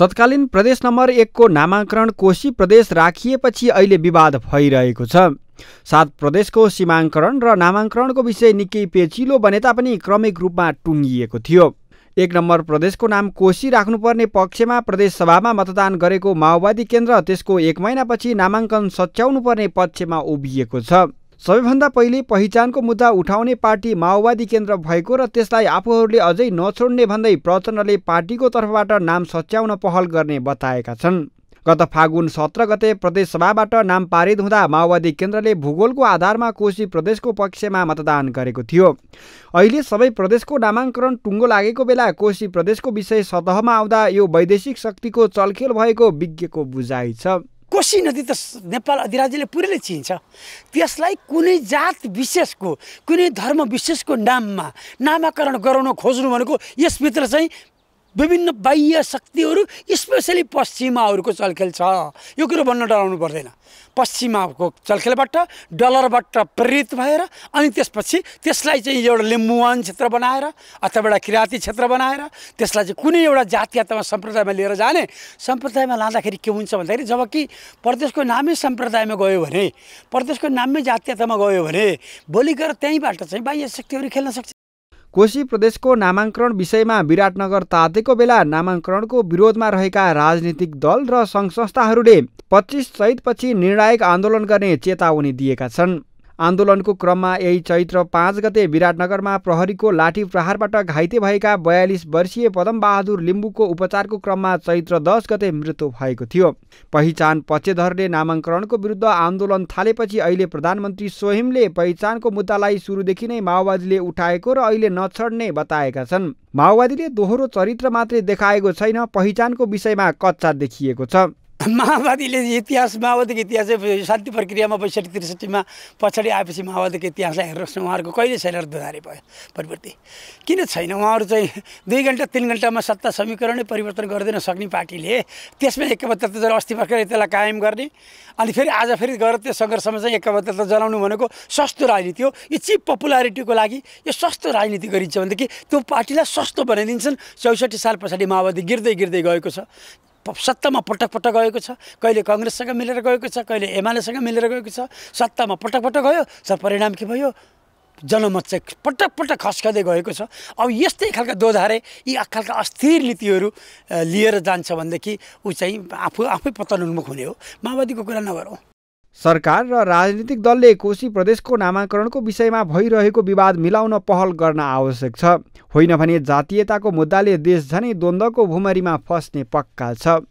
तत्कालीन प्रदेश नम्बर एकको नामाङ्करण कोशी प्रदेश राखिएपछि अहिले विवाद भइरहेको छ सात प्रदेशको सीमाङ्करण र नामाङ्करणको विषय निकै पेचिलो बने तापनि क्रमिक रूपमा टुङ्गिएको थियो एक नम्बर प्रदेशको नाम कोशी राख्नुपर्ने पक्षमा प्रदेशसभामा मतदान गरेको माओवादी केन्द्र त्यसको एक महिनापछि नामाङ्कन सच्याउनुपर्ने पक्षमा उभिएको छ सबैभन्दा पहिले पहिचानको मुद्दा उठाउने पार्टी माओवादी केन्द्र भएको र त्यसलाई आफूहरूले अझै नछोड्ने भन्दै प्रचण्डले पार्टीको तर्फबाट नाम सच्याउन पहल गर्ने बताएका छन् गत फागुन सत्र गते प्रदेशसभाबाट नाम पारित हुँदा माओवादी केन्द्रले भूगोलको आधारमा कोशी प्रदेशको पक्षमा मतदान गरेको थियो अहिले सबै प्रदेशको नामाङ्करण टुङ्गो लागेको बेला कोशी प्रदेशको विषय सतहमा आउँदा यो वैदेशिक शक्तिको चलखेल भएको विज्ञको बुझाइ छ कोशी नदी त नेपाल अधिराज्यले पुरैले चिन्छ त्यसलाई कुनै जात विशेषको कुनै धर्म विशेषको नाममा नामाकरण गराउन खोज्नु भनेको यसभित्र चाहिँ विभिन्न बाह्य शक्तिहरू स्पेसली पश्चिमाहरूको चलखेल छ यो कुरो भन्न डराउनु पर्दैन पश्चिमाको चलखेलबाट डलरबाट प्रेरित भएर अनि त्यसपछि त्यसलाई चाहिँ एउटा लिम्बुवान क्षेत्र बनाएर अथवा एउटा किराती क्षेत्र बनाएर त्यसलाई चाहिँ कुनै एउटा जाति अथवा सम्प्रदायमा लिएर जाने सम्प्रदायमा लाँदाखेरि के हुन्छ भन्दाखेरि जब कि प्रदेशको नामै सम्प्रदायमा गयो भने प्रदेशको नामै जातीयतामा गयो भने भोलि गएर त्यहीँबाट चाहिँ बाह्य शक्तिहरू खेल्न सक्छ कोशी प्रदेशको नामाङ्करण विषयमा विराटनगर तातेको बेला नामाङ्करणको विरोधमा रहेका राजनीतिक दल र सङ्घ संस्थाहरूले पच्चिस चैतपछि निर्णायक आन्दोलन गर्ने चेतावनी दिएका छन् आन्दोलनको क्रममा यही चैत्र पाँच गते विराटनगरमा प्रहरीको लाठी प्रहारबाट घाइते भएका बयालिस वर्षीय पदमबहादुर लिम्बूको उपचारको क्रममा चैत्र दस गते मृत्यु भएको थियो पहिचान पक्षधरले नामाङ्करणको विरुद्ध आन्दोलन थालेपछि अहिले प्रधानमन्त्री स्वयंले पहिचानको मुद्दालाई सुरुदेखि नै माओवादीले उठाएको र अहिले नछड्ने बताएका छन् माओवादीले दोहोरो चरित्र मात्रै देखाएको छैन पहिचानको विषयमा कच्चा देखिएको छ माओवादीले इतिहास माओवादीको चाहिँ शान्ति प्रक्रियामा बैसठी त्रिसठीमा पछाडि आएपछि माओवादीको इतिहासलाई हेर्नुहोस् न उहाँहरूको कहिले छैन र दुधारे भयो परिवर्ति किन छैन उहाँहरू चाहिँ दुई घन्टा तिन घन्टामा सत्ता समीकरणै परिवर्तन गरिदिन सक्ने पार्टीले त्यसमा एकबद्धता जर अस्ति भर्खर त्यसलाई कायम गर्ने अनि फेरि आज फेरि गएर त्यो सङ्घर्षमा चाहिँ एकबद्धता जलाउनु भनेको सस्तो राजनीति हो यो चिप पपुलारिटीको लागि यो सस्तो राजनीति गरिन्छ भनेदेखि त्यो पार्टीलाई सस्तो बनाइदिन्छन् चौसठी साल पछाडि माओवादी गिर्दै गिर्दै गएको छ सत्तामा पटक पटक गएको छ कहिले कङ्ग्रेससँग मिलेर गएको छ कहिले एमालेसँग मिलेर गएको छ सत्तामा पटक पटक गयो सर परिणाम के भयो जनमत चाहिँ पटक पटक खस्कदै गएको छ अब यस्तै खालका दोधारे यी खालका अस्थिर नीतिहरू लिएर जान्छ भनेदेखि ऊ चाहिँ आफू आफै पतन उन्मुख हुने हो माओवादीको कुरा नगरौँ सरकार र राजनीतिक दलले कोशी प्रदेशको नामाकरणको विषयमा भइरहेको विवाद मिलाउन पहल गर्न आवश्यक छ होइन भने जातीयताको मुद्दाले देश झनै द्वन्द्वको भुमरीमा फस्ने पक्का छ